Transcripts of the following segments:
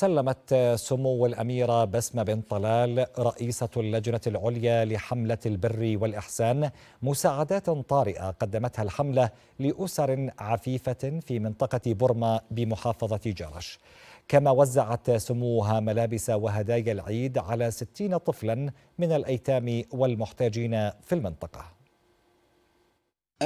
سلمت سمو الأميرة بسمة بن طلال رئيسة اللجنة العليا لحملة البر والإحسان مساعدات طارئة قدمتها الحملة لأسر عفيفة في منطقة برما بمحافظة جرش كما وزعت سموها ملابس وهدايا العيد على ستين طفلا من الأيتام والمحتاجين في المنطقة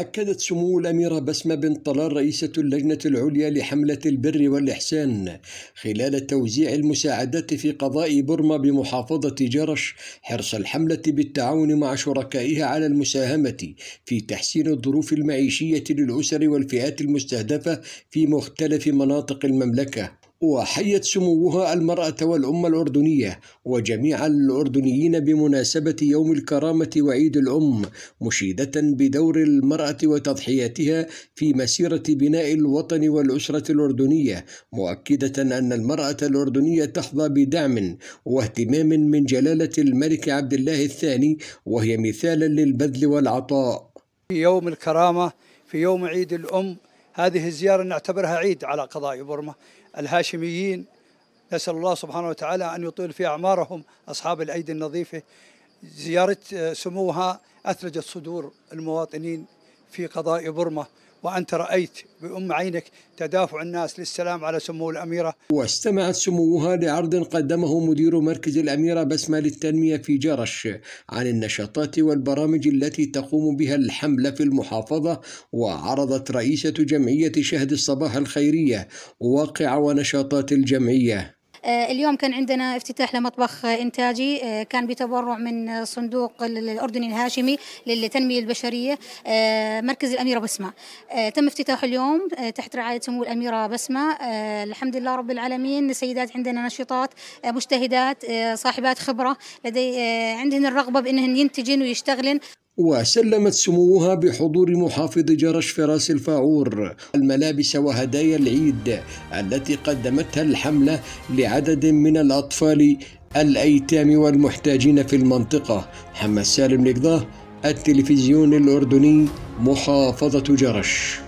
أكدت سمو الأميرة بسمة بن طلال رئيسة اللجنة العليا لحملة البر والإحسان خلال توزيع المساعدات في قضاء برما بمحافظة جرش حرص الحملة بالتعاون مع شركائها على المساهمة في تحسين الظروف المعيشية للأسر والفئات المستهدفة في مختلف مناطق المملكة وحيت سموها المرأة والأم الأردنية وجميع الأردنيين بمناسبة يوم الكرامة وعيد الأم مشيدة بدور المرأة وتضحياتها في مسيرة بناء الوطن والأسرة الأردنية مؤكدة أن المرأة الأردنية تحظى بدعم واهتمام من جلالة الملك عبد الله الثاني وهي مثالا للبذل والعطاء في يوم الكرامة في يوم عيد الأم هذه الزيارة نعتبرها عيد على قضاء برما الهاشميين نسأل الله سبحانه وتعالى أن يطيل في أعمارهم أصحاب الأيدي النظيفة زيارة آه، سموها أثلجت صدور المواطنين في قضاء برما وأنت رأيت بأم عينك تدافع الناس للسلام على سمو الأميرة واستمعت سموها لعرض قدمه مدير مركز الأميرة بسمة للتنمية في جرش عن النشاطات والبرامج التي تقوم بها الحملة في المحافظة وعرضت رئيسة جمعية شهد الصباح الخيرية واقع ونشاطات الجمعية آه، اليوم كان عندنا افتتاح لمطبخ إنتاجي آه، كان بتبرع من صندوق الأردني الهاشمي للتنمية البشرية آه، مركز الأميرة بسمة تم افتتاحه اليوم تحت رعاية سمو الأميرة بسمة الحمد لله رب العالمين سيدات عندنا نشيطات مجتهدات صاحبات خبرة لدي عندهن الرغبة بأنهن ينتجن ويشتغلن وسلمت سموها بحضور محافظ جرش فراس الفاعور الملابس وهدايا العيد التي قدمتها الحملة لعدد من الأطفال الأيتام والمحتاجين في المنطقة محمد سالم نقضاه التلفزيون الأردني محافظة جرش